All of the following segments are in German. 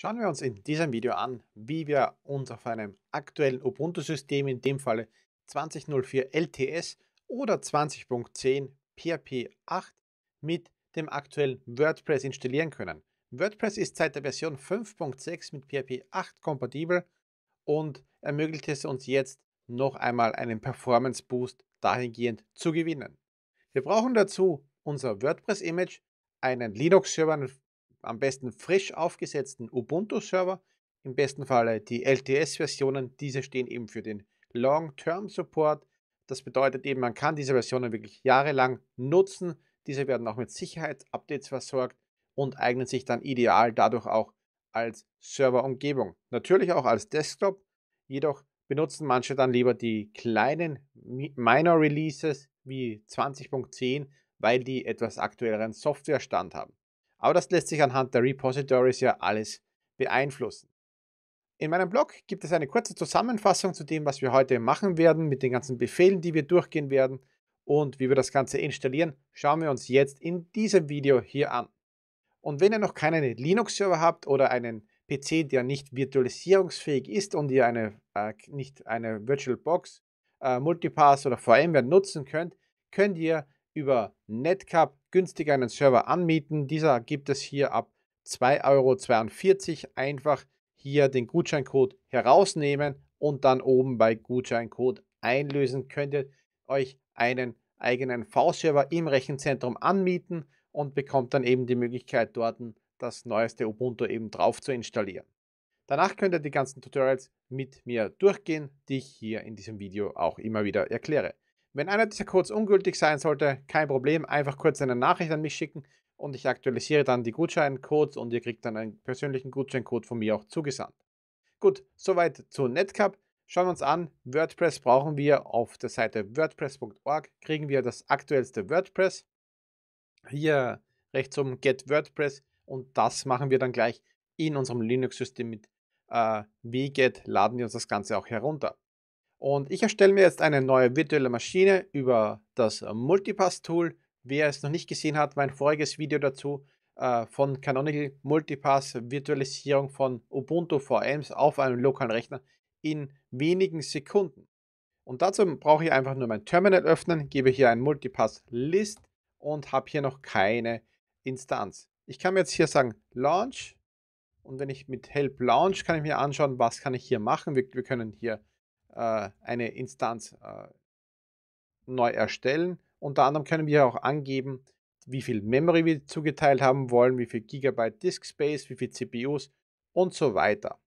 Schauen wir uns in diesem Video an, wie wir uns auf einem aktuellen Ubuntu-System, in dem Falle 20.04 LTS oder 20.10 PHP 8, mit dem aktuellen WordPress installieren können. WordPress ist seit der Version 5.6 mit PHP 8 kompatibel und ermöglicht es uns jetzt noch einmal einen Performance-Boost dahingehend zu gewinnen. Wir brauchen dazu unser WordPress-Image, einen Linux-Server, am besten frisch aufgesetzten Ubuntu-Server, im besten Fall die LTS-Versionen, diese stehen eben für den Long-Term-Support. Das bedeutet eben, man kann diese Versionen wirklich jahrelang nutzen. Diese werden auch mit Sicherheitsupdates versorgt und eignen sich dann ideal dadurch auch als Serverumgebung. Natürlich auch als Desktop, jedoch benutzen manche dann lieber die kleinen Minor Releases wie 20.10, weil die etwas aktuelleren Softwarestand haben. Aber das lässt sich anhand der Repositories ja alles beeinflussen. In meinem Blog gibt es eine kurze Zusammenfassung zu dem, was wir heute machen werden, mit den ganzen Befehlen, die wir durchgehen werden und wie wir das Ganze installieren, schauen wir uns jetzt in diesem Video hier an. Und wenn ihr noch keinen Linux-Server habt oder einen PC, der nicht virtualisierungsfähig ist und ihr eine, äh, nicht eine VirtualBox, äh, Multipass oder VMware nutzen könnt, könnt ihr über Netcup günstig einen Server anmieten. Dieser gibt es hier ab 2,42 Euro. Einfach hier den Gutscheincode herausnehmen und dann oben bei Gutscheincode einlösen. Könnt ihr euch einen eigenen V-Server im Rechenzentrum anmieten und bekommt dann eben die Möglichkeit, dort das neueste Ubuntu eben drauf zu installieren. Danach könnt ihr die ganzen Tutorials mit mir durchgehen, die ich hier in diesem Video auch immer wieder erkläre. Wenn einer dieser Codes ungültig sein sollte, kein Problem, einfach kurz eine Nachricht an mich schicken und ich aktualisiere dann die Gutscheincodes und ihr kriegt dann einen persönlichen Gutscheincode von mir auch zugesandt. Gut, soweit zu Netcup. Schauen wir uns an, WordPress brauchen wir auf der Seite wordpress.org, kriegen wir das aktuellste WordPress. Hier rechts um Get WordPress und das machen wir dann gleich in unserem Linux-System mit äh, wget, laden wir uns das Ganze auch herunter. Und ich erstelle mir jetzt eine neue virtuelle Maschine über das Multipass-Tool. Wer es noch nicht gesehen hat, mein voriges Video dazu äh, von Canonical Multipass Virtualisierung von Ubuntu VMs auf einem lokalen Rechner in wenigen Sekunden. Und dazu brauche ich einfach nur mein Terminal öffnen, gebe hier ein Multipass-List und habe hier noch keine Instanz. Ich kann mir jetzt hier sagen Launch und wenn ich mit Help Launch kann ich mir anschauen, was kann ich hier machen. wir, wir können hier äh, eine Instanz äh, neu erstellen. Unter anderem können wir auch angeben, wie viel Memory wir zugeteilt haben wollen, wie viel Gigabyte Disk Space, wie viel CPUs und so weiter.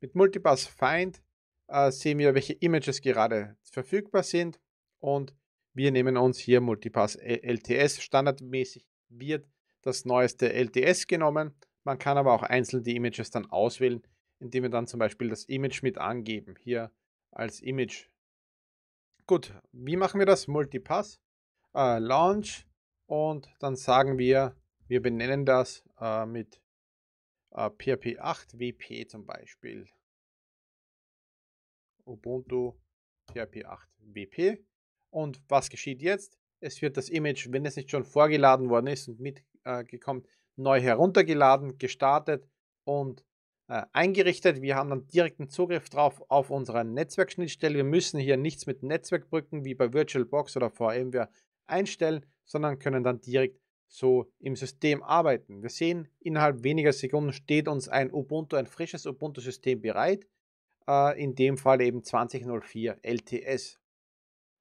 Mit Multipass Find äh, sehen wir, welche Images gerade verfügbar sind und wir nehmen uns hier Multipass LTS. Standardmäßig wird das neueste LTS genommen. Man kann aber auch einzeln die Images dann auswählen, indem wir dann zum Beispiel das Image mit angeben. Hier als Image. Gut, wie machen wir das? Multipass, äh, Launch und dann sagen wir, wir benennen das äh, mit äh, PHP8 WP zum Beispiel. Ubuntu PHP8 WP. Und was geschieht jetzt? Es wird das Image, wenn es nicht schon vorgeladen worden ist und mitgekommen, äh, neu heruntergeladen, gestartet und äh, eingerichtet. Wir haben dann direkten Zugriff drauf auf unsere Netzwerkschnittstelle. Wir müssen hier nichts mit Netzwerkbrücken wie bei VirtualBox oder VMware einstellen, sondern können dann direkt so im System arbeiten. Wir sehen, innerhalb weniger Sekunden steht uns ein Ubuntu, ein frisches Ubuntu-System bereit. Äh, in dem Fall eben 2004 LTS.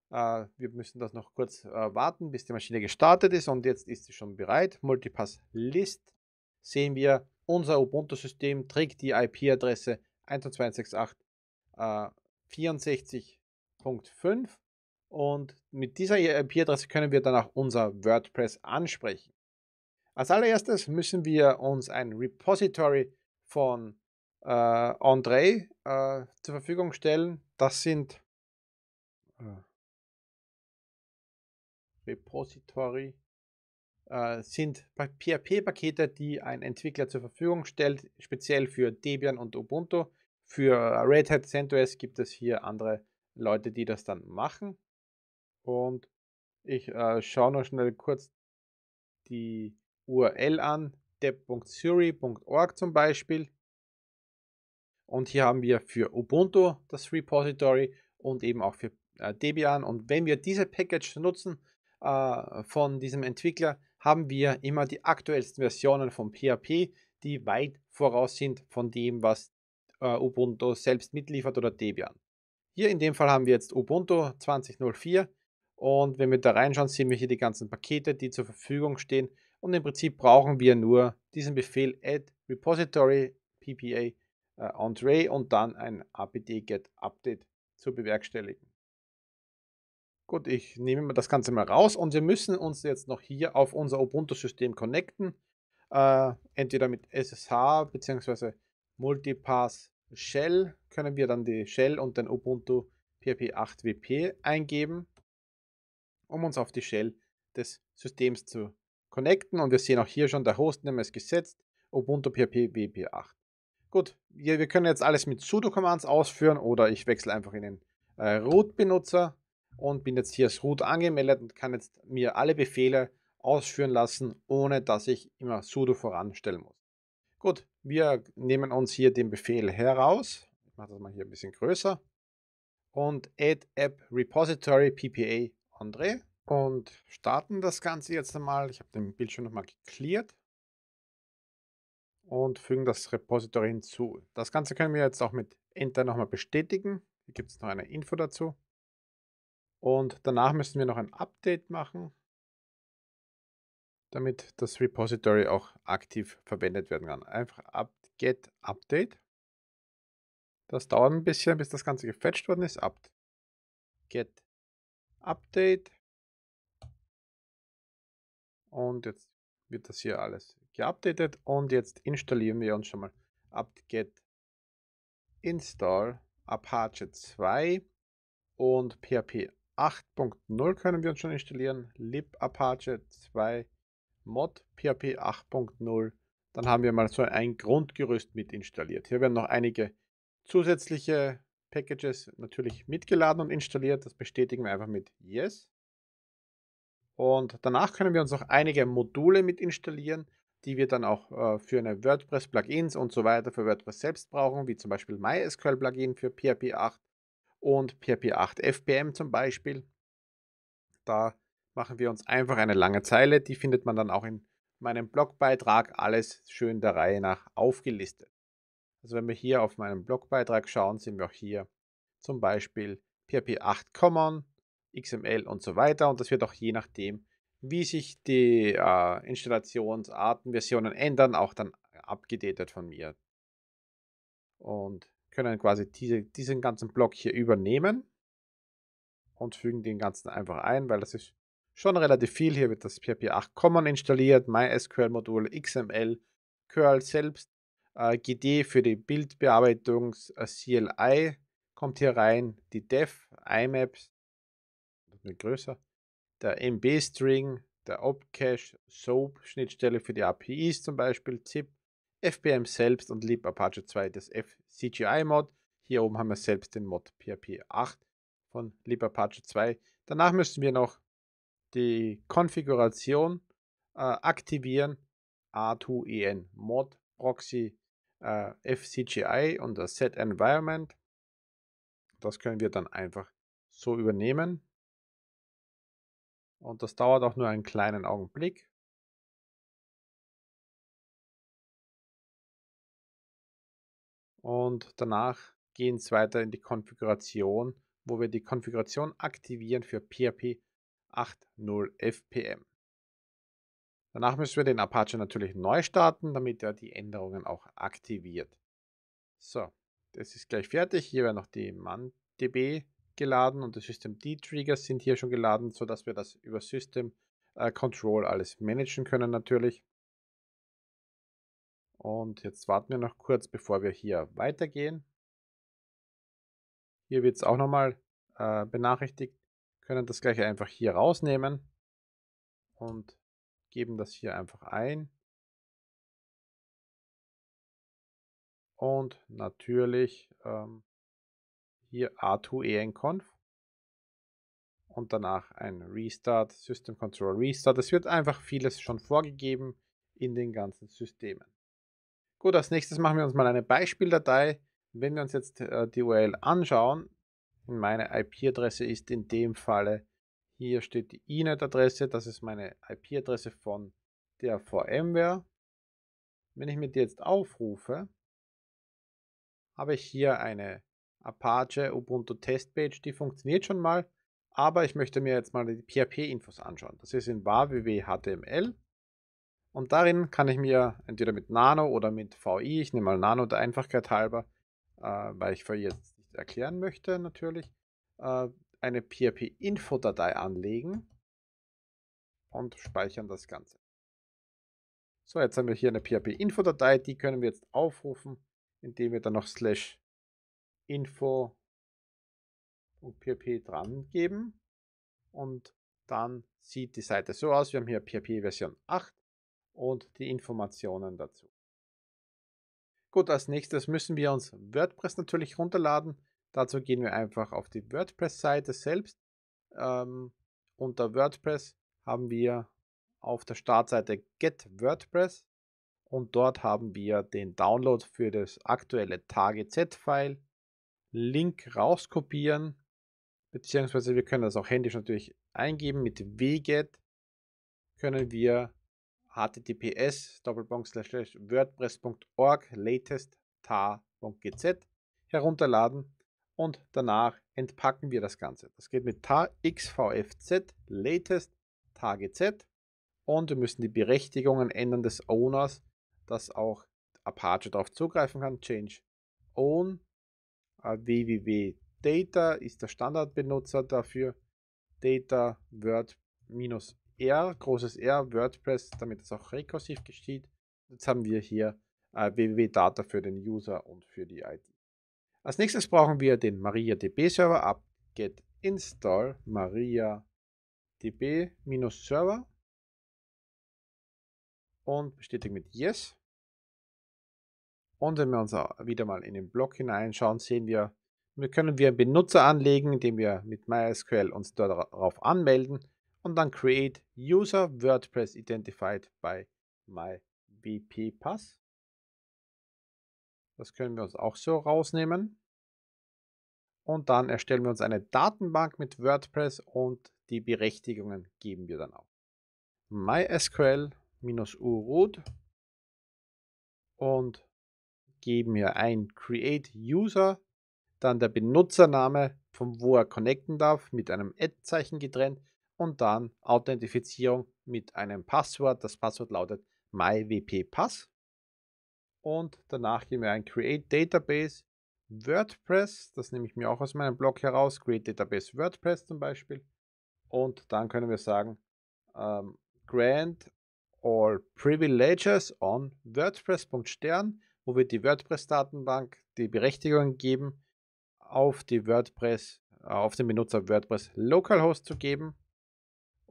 Äh, wir müssen das noch kurz warten, bis die Maschine gestartet ist und jetzt ist sie schon bereit. Multipass List sehen wir unser Ubuntu-System trägt die IP-Adresse 21.68.64.5 äh, und mit dieser IP-Adresse können wir dann auch unser WordPress ansprechen. Als allererstes müssen wir uns ein Repository von äh, Andre äh, zur Verfügung stellen. Das sind äh, Repository äh, sind PHP-Pakete, die ein Entwickler zur Verfügung stellt, speziell für Debian und Ubuntu. Für Red Hat CentOS gibt es hier andere Leute, die das dann machen. Und ich äh, schaue noch schnell kurz die URL an, dev.suri.org zum Beispiel. Und hier haben wir für Ubuntu das Repository und eben auch für äh, Debian. Und wenn wir diese Package nutzen äh, von diesem Entwickler, haben wir immer die aktuellsten Versionen von PHP, die weit voraus sind von dem, was äh, Ubuntu selbst mitliefert oder Debian. Hier in dem Fall haben wir jetzt Ubuntu 2004 und wenn wir da reinschauen, sehen wir hier die ganzen Pakete, die zur Verfügung stehen und im Prinzip brauchen wir nur diesen Befehl add repository ppa äh, entree und dann ein apt-get-update zu bewerkstelligen. Gut, ich nehme das Ganze mal raus und wir müssen uns jetzt noch hier auf unser Ubuntu-System connecten. Äh, entweder mit SSH bzw. Multipass Shell können wir dann die Shell und den Ubuntu PHP8WP eingeben, um uns auf die Shell des Systems zu connecten. Und wir sehen auch hier schon, der Hostname ist gesetzt, Ubuntu PHP WP8. Gut, wir, wir können jetzt alles mit sudo-Commands ausführen oder ich wechsle einfach in den äh, Root-Benutzer und bin jetzt hier als root angemeldet und kann jetzt mir alle Befehle ausführen lassen, ohne dass ich immer sudo voranstellen muss. Gut, wir nehmen uns hier den Befehl heraus. Ich mache das mal hier ein bisschen größer. Und add app repository ppa Andre und starten das Ganze jetzt einmal. Ich habe den Bildschirm nochmal geklärt und fügen das Repository hinzu. Das Ganze können wir jetzt auch mit Enter nochmal bestätigen. Hier gibt es noch eine Info dazu. Und danach müssen wir noch ein Update machen, damit das Repository auch aktiv verwendet werden kann. Einfach up, get update. Das dauert ein bisschen, bis das Ganze gefetcht worden ist. Up, get update. Und jetzt wird das hier alles geupdatet und jetzt installieren wir uns schon mal apt-get install Apache 2 und PHP 8.0 können wir uns schon installieren, lib apache 2 mod php 8.0. Dann haben wir mal so ein Grundgerüst mit installiert. Hier werden noch einige zusätzliche Packages natürlich mitgeladen und installiert. Das bestätigen wir einfach mit Yes. Und danach können wir uns noch einige Module mit installieren, die wir dann auch äh, für eine WordPress-Plugins und so weiter für WordPress selbst brauchen, wie zum Beispiel MySQL-Plugin für PHP 8 und PHP 8 FPM zum Beispiel. Da machen wir uns einfach eine lange Zeile, die findet man dann auch in meinem Blogbeitrag, alles schön der Reihe nach aufgelistet. Also wenn wir hier auf meinem Blogbeitrag schauen, sehen wir auch hier zum Beispiel PHP 8 Common, XML und so weiter. Und das wird auch je nachdem, wie sich die äh, Installationsarten, Versionen ändern, auch dann abgedatet von mir. Und können quasi diese, diesen ganzen Block hier übernehmen und fügen den ganzen einfach ein, weil das ist schon relativ viel. Hier wird das PHP 8 Common installiert, MySQL-Modul, XML, Curl selbst, äh, GD für die Bildbearbeitung, äh, CLI kommt hier rein, die Dev, IMAPs, größer, der MB-String, der Opcache, SOAP-Schnittstelle für die APIs zum Beispiel, ZIP, FBM selbst und Leap Apache 2, das FCGI-Mod. Hier oben haben wir selbst den Mod PHP 8 von Leap Apache 2. Danach müssen wir noch die Konfiguration äh, aktivieren. A2EN Mod Proxy äh, FCGI und das Set Environment. Das können wir dann einfach so übernehmen. Und das dauert auch nur einen kleinen Augenblick. und danach gehen es weiter in die Konfiguration, wo wir die Konfiguration aktivieren für PHP 8.0 FPM. Danach müssen wir den Apache natürlich neu starten, damit er die Änderungen auch aktiviert. So, das ist gleich fertig. Hier werden noch die MANDB geladen und die d triggers sind hier schon geladen, sodass wir das über System äh, Control alles managen können natürlich. Und jetzt warten wir noch kurz, bevor wir hier weitergehen. Hier wird es auch nochmal äh, benachrichtigt. Wir können das gleiche einfach hier rausnehmen und geben das hier einfach ein. Und natürlich ähm, hier A2ENConf und danach ein Restart, System Control Restart. Es wird einfach vieles schon vorgegeben in den ganzen Systemen. Gut, als nächstes machen wir uns mal eine Beispieldatei. Wenn wir uns jetzt äh, die URL anschauen, meine IP-Adresse ist in dem Falle, hier steht die INET-Adresse, das ist meine IP-Adresse von der VMware. Wenn ich mir die jetzt aufrufe, habe ich hier eine Apache Ubuntu Testpage, die funktioniert schon mal, aber ich möchte mir jetzt mal die PHP-Infos anschauen. Das ist in war www.html und darin kann ich mir entweder mit Nano oder mit VI, ich nehme mal Nano der Einfachkeit halber, äh, weil ich VI jetzt nicht erklären möchte natürlich, äh, eine PHP-Info-Datei anlegen und speichern das Ganze. So, jetzt haben wir hier eine PHP-Info-Datei, die können wir jetzt aufrufen, indem wir dann noch slash info.php dran geben und dann sieht die Seite so aus. Wir haben hier PHP Version 8 und die Informationen dazu. Gut, als nächstes müssen wir uns WordPress natürlich runterladen. Dazu gehen wir einfach auf die WordPress-Seite selbst. Ähm, unter WordPress haben wir auf der Startseite Get WordPress und dort haben wir den Download für das aktuelle Tage-Z-File. Link rauskopieren, beziehungsweise wir können das auch händisch natürlich eingeben. Mit wget können wir https wordpress.org latest tar.gz herunterladen und danach entpacken wir das Ganze. Das geht mit tar xvfz latest targz und wir müssen die Berechtigungen ändern des Owners, dass auch Apache darauf zugreifen kann. Change own äh, www.data ist der Standardbenutzer dafür. Data word minus R, großes R, WordPress, damit es auch rekursiv geschieht. Jetzt haben wir hier äh, www für den User und für die ID. Als nächstes brauchen wir den MariaDB-Server ab get install MariaDB-Server und bestätigen mit Yes. Und wenn wir uns wieder mal in den Blog hineinschauen, sehen wir, wir können wir einen Benutzer anlegen, indem wir mit MySQL uns darauf anmelden und dann Create User WordPress Identified by My WP Pass. Das können wir uns auch so rausnehmen. Und dann erstellen wir uns eine Datenbank mit WordPress und die Berechtigungen geben wir dann auch. mysql u root und geben hier ein Create User, dann der Benutzername, von wo er connecten darf, mit einem Add-Zeichen getrennt und dann Authentifizierung mit einem Passwort. Das Passwort lautet MyWP-Pass. Und danach gehen wir ein Create Database WordPress. Das nehme ich mir auch aus meinem Blog heraus. Create Database WordPress zum Beispiel. Und dann können wir sagen, ähm, Grant all privileges on WordPress.stern, wo wir die WordPress-Datenbank die Berechtigung geben, auf die WordPress, äh, auf den Benutzer WordPress Localhost zu geben.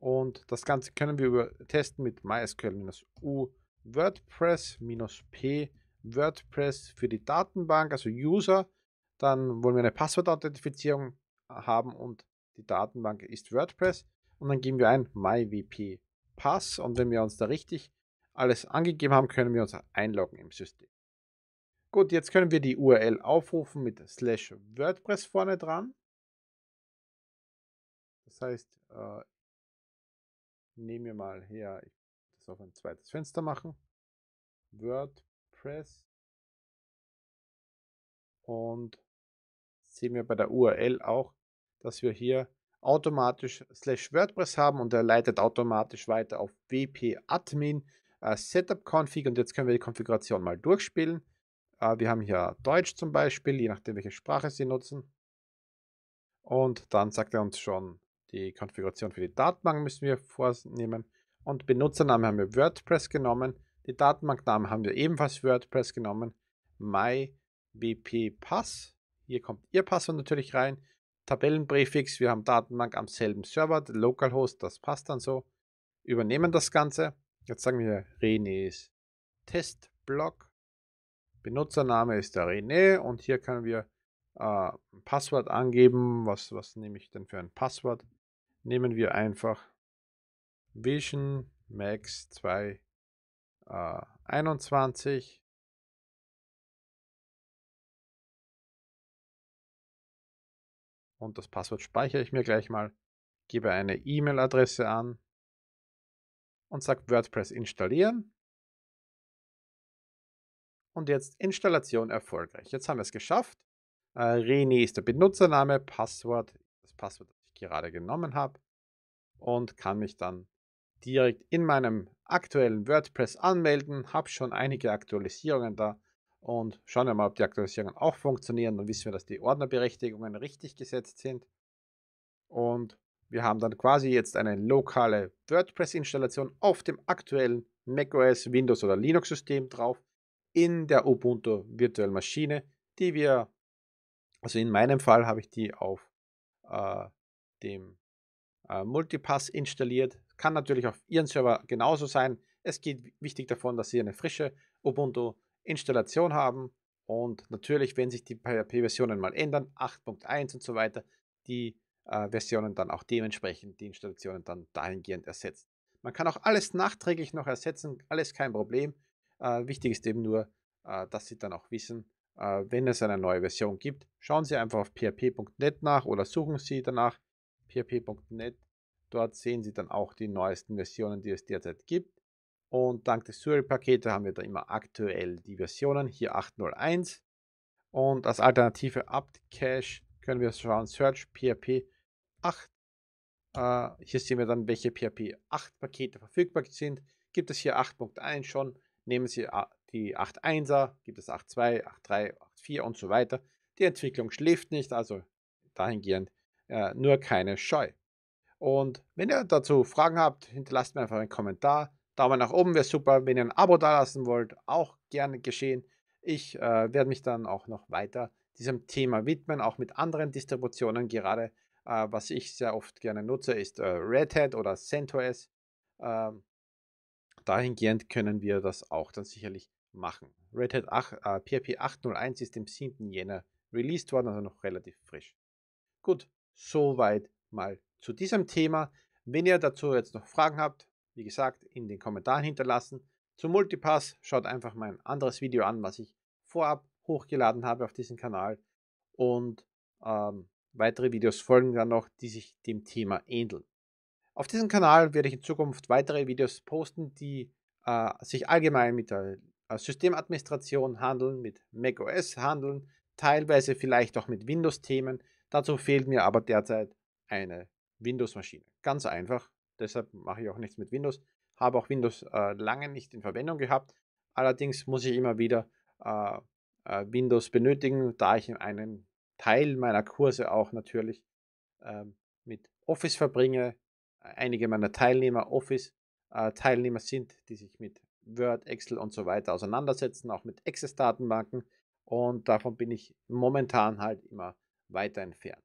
Und das Ganze können wir über testen mit MySQL-U, WordPress-P, WordPress für die Datenbank, also User. Dann wollen wir eine Passwort-Authentifizierung haben und die Datenbank ist WordPress. Und dann geben wir ein MyVP Pass. Und wenn wir uns da richtig alles angegeben haben, können wir uns einloggen im System. Gut, jetzt können wir die URL aufrufen mit slash WordPress vorne dran. Das heißt, äh, nehmen wir mal her, ich das auf ein zweites Fenster machen. WordPress. Und sehen wir bei der URL auch, dass wir hier automatisch slash WordPress haben und er leitet automatisch weiter auf WP Admin äh, Setup Config und jetzt können wir die Konfiguration mal durchspielen. Äh, wir haben hier Deutsch zum Beispiel, je nachdem welche Sprache Sie nutzen. Und dann sagt er uns schon, die Konfiguration für die Datenbank müssen wir vornehmen. Und Benutzernamen haben wir WordPress genommen. Die Datenbanknamen haben wir ebenfalls WordPress genommen. MyBP Pass. Hier kommt Ihr Passwort natürlich rein. Tabellenpräfix, wir haben Datenbank am selben Server, Localhost, das passt dann so. Übernehmen das Ganze. Jetzt sagen wir René's Testblock. Benutzername ist der René und hier können wir äh, ein Passwort angeben. Was, was nehme ich denn für ein Passwort? nehmen wir einfach Vision Max 2 äh, 21. Und das Passwort speichere ich mir gleich mal, gebe eine E-Mail-Adresse an und sage WordPress installieren. Und jetzt Installation erfolgreich. Jetzt haben wir es geschafft. Äh, Reni ist der Benutzername, Passwort, das Passwort gerade genommen habe und kann mich dann direkt in meinem aktuellen WordPress anmelden, habe schon einige Aktualisierungen da und schauen wir mal, ob die Aktualisierungen auch funktionieren. Dann wissen wir, dass die Ordnerberechtigungen richtig gesetzt sind und wir haben dann quasi jetzt eine lokale WordPress-Installation auf dem aktuellen macOS, Windows oder Linux-System drauf in der Ubuntu virtuellen Maschine, die wir, also in meinem Fall habe ich die auf äh, dem äh, Multipass installiert. Kann natürlich auf Ihren Server genauso sein. Es geht wichtig davon, dass Sie eine frische Ubuntu-Installation haben. Und natürlich, wenn sich die PHP-Versionen mal ändern, 8.1 und so weiter, die äh, Versionen dann auch dementsprechend, die Installationen dann dahingehend ersetzt. Man kann auch alles nachträglich noch ersetzen, alles kein Problem. Äh, wichtig ist eben nur, äh, dass Sie dann auch wissen, äh, wenn es eine neue Version gibt. Schauen Sie einfach auf php.net nach oder suchen Sie danach php.net. Dort sehen Sie dann auch die neuesten Versionen, die es derzeit gibt. Und dank des Surrey-Pakete haben wir da immer aktuell die Versionen, hier 8.01. Und als Alternative apt Cache können wir schauen, Search PHP 8. Äh, hier sehen wir dann, welche PHP 8 Pakete verfügbar sind. Gibt es hier 8.1 schon, nehmen Sie äh, die 8.1er, gibt es 8.2, 8.3, 8.4 und so weiter. Die Entwicklung schläft nicht, also dahingehend nur keine Scheu. Und wenn ihr dazu Fragen habt, hinterlasst mir einfach einen Kommentar. Daumen nach oben wäre super. Wenn ihr ein Abo dalassen wollt, auch gerne geschehen. Ich äh, werde mich dann auch noch weiter diesem Thema widmen, auch mit anderen Distributionen. Gerade äh, was ich sehr oft gerne nutze, ist äh, Red Hat oder CentOS. Ähm, dahingehend können wir das auch dann sicherlich machen. Red Hat 8, PHP 8.01 ist im 7. Jänner released worden, also noch relativ frisch. Gut, Soweit mal zu diesem Thema. Wenn ihr dazu jetzt noch Fragen habt, wie gesagt, in den Kommentaren hinterlassen. Zum Multipass schaut einfach mein anderes Video an, was ich vorab hochgeladen habe auf diesem Kanal. Und ähm, weitere Videos folgen dann noch, die sich dem Thema ähneln. Auf diesem Kanal werde ich in Zukunft weitere Videos posten, die äh, sich allgemein mit der äh, Systemadministration handeln, mit macOS handeln, teilweise vielleicht auch mit Windows-Themen. Dazu fehlt mir aber derzeit eine Windows-Maschine. Ganz einfach. Deshalb mache ich auch nichts mit Windows. Habe auch Windows äh, lange nicht in Verwendung gehabt. Allerdings muss ich immer wieder äh, äh, Windows benötigen, da ich einen Teil meiner Kurse auch natürlich ähm, mit Office verbringe. Einige meiner Teilnehmer Office-Teilnehmer äh, sind, die sich mit Word, Excel und so weiter auseinandersetzen, auch mit Access-Datenbanken. Und davon bin ich momentan halt immer weiter entfernt.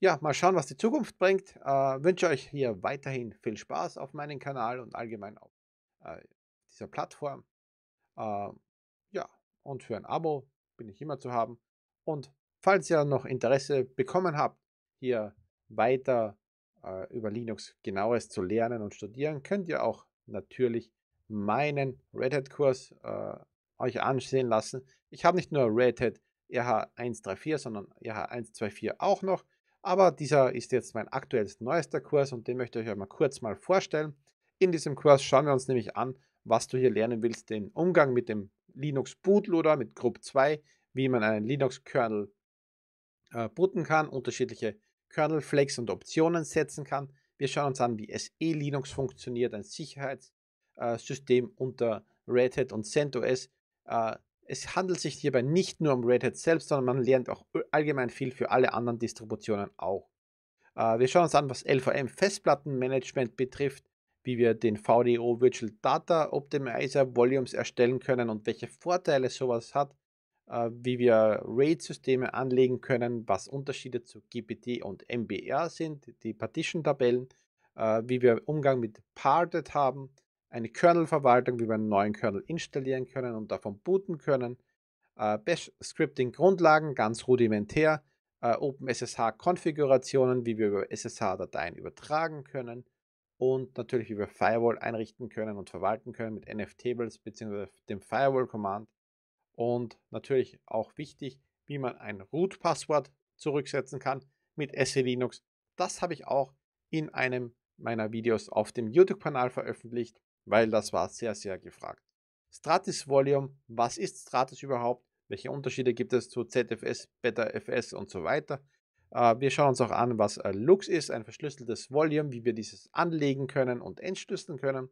Ja, mal schauen, was die Zukunft bringt. Äh, wünsche euch hier weiterhin viel Spaß auf meinem Kanal und allgemein auf äh, dieser Plattform. Äh, ja, und für ein Abo bin ich immer zu haben. Und falls ihr noch Interesse bekommen habt, hier weiter äh, über Linux genaues zu lernen und studieren, könnt ihr auch natürlich meinen Red Hat-Kurs äh, euch ansehen lassen. Ich habe nicht nur Red Hat RH134, sondern RH124 auch noch. Aber dieser ist jetzt mein aktuellst neuester Kurs und den möchte ich euch mal kurz mal vorstellen. In diesem Kurs schauen wir uns nämlich an, was du hier lernen willst, den Umgang mit dem Linux Bootloader, mit Group 2, wie man einen Linux-Kernel äh, booten kann, unterschiedliche Kernel-Flex und Optionen setzen kann. Wir schauen uns an, wie SE eh Linux funktioniert, ein Sicherheitssystem äh, unter Red Hat und CentOS. Äh, es handelt sich hierbei nicht nur um Red Hat selbst, sondern man lernt auch allgemein viel für alle anderen Distributionen auch. Äh, wir schauen uns an, was LVM Festplattenmanagement betrifft, wie wir den VDO Virtual Data Optimizer Volumes erstellen können und welche Vorteile sowas hat, äh, wie wir RAID-Systeme anlegen können, was Unterschiede zu GPT und MBR sind, die Partition-Tabellen, äh, wie wir Umgang mit Parted haben eine Kernelverwaltung, wie wir einen neuen Kernel installieren können und davon booten können. Äh, Bash-Scripting-Grundlagen, ganz rudimentär. Äh, OpenSSH-Konfigurationen, wie wir über SSH-Dateien übertragen können. Und natürlich, wie wir Firewall einrichten können und verwalten können mit NF-Tables bzw. dem Firewall-Command. Und natürlich auch wichtig, wie man ein Root-Passwort zurücksetzen kann mit SE Linux. Das habe ich auch in einem meiner Videos auf dem YouTube-Kanal veröffentlicht weil das war sehr, sehr gefragt. Stratis Volume, was ist Stratis überhaupt? Welche Unterschiede gibt es zu ZFS, BetaFS und so weiter? Äh, wir schauen uns auch an, was Lux ist, ein verschlüsseltes Volume, wie wir dieses anlegen können und entschlüsseln können.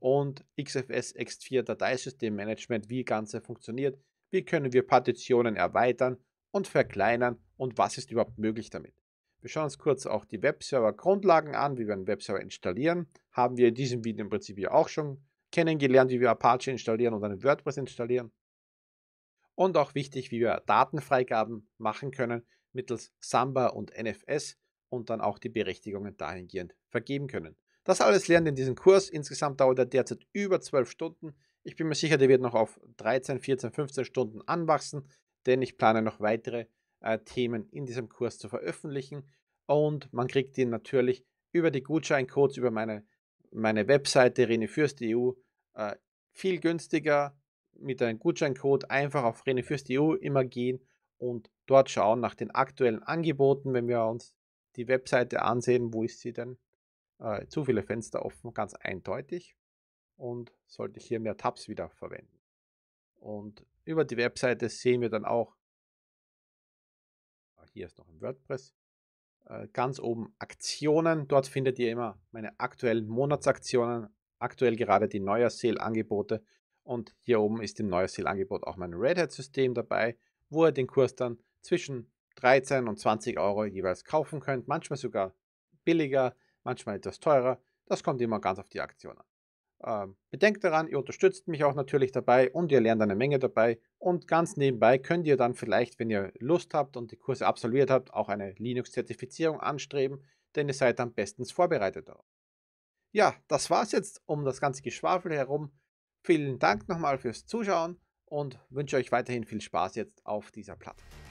Und XFS X4 Dateisystem Management, wie Ganze funktioniert, wie können wir Partitionen erweitern und verkleinern und was ist überhaupt möglich damit. Wir schauen uns kurz auch die Webserver-Grundlagen an, wie wir einen Webserver installieren. Haben wir in diesem Video im Prinzip ja auch schon kennengelernt, wie wir Apache installieren und einen WordPress installieren. Und auch wichtig, wie wir Datenfreigaben machen können mittels Samba und NFS und dann auch die Berechtigungen dahingehend vergeben können. Das alles lernen in diesem Kurs. Insgesamt dauert er derzeit über 12 Stunden. Ich bin mir sicher, der wird noch auf 13, 14, 15 Stunden anwachsen, denn ich plane noch weitere äh, Themen in diesem Kurs zu veröffentlichen. Und man kriegt ihn natürlich über die Gutscheincodes, über meine, meine Webseite renefürst.eu äh, viel günstiger mit einem Gutscheincode einfach auf renefürst.eu immer gehen und dort schauen nach den aktuellen Angeboten, wenn wir uns die Webseite ansehen, wo ist sie denn? Äh, zu viele Fenster offen, ganz eindeutig. Und sollte ich hier mehr Tabs wieder verwenden. Und über die Webseite sehen wir dann auch, hier ist noch im WordPress. Äh, ganz oben Aktionen. Dort findet ihr immer meine aktuellen Monatsaktionen, aktuell gerade die neuer Neujahrssale-Angebote. Und hier oben ist im neuer Neujahrssale-Angebot auch mein Red Hat-System dabei, wo ihr den Kurs dann zwischen 13 und 20 Euro jeweils kaufen könnt. Manchmal sogar billiger, manchmal etwas teurer. Das kommt immer ganz auf die Aktion an. Ähm, bedenkt daran, ihr unterstützt mich auch natürlich dabei und ihr lernt eine Menge dabei. Und ganz nebenbei könnt ihr dann vielleicht, wenn ihr Lust habt und die Kurse absolviert habt, auch eine Linux-Zertifizierung anstreben, denn ihr seid dann bestens vorbereitet darauf. Ja, das war's jetzt um das ganze Geschwafel herum. Vielen Dank nochmal fürs Zuschauen und wünsche euch weiterhin viel Spaß jetzt auf dieser Plattform.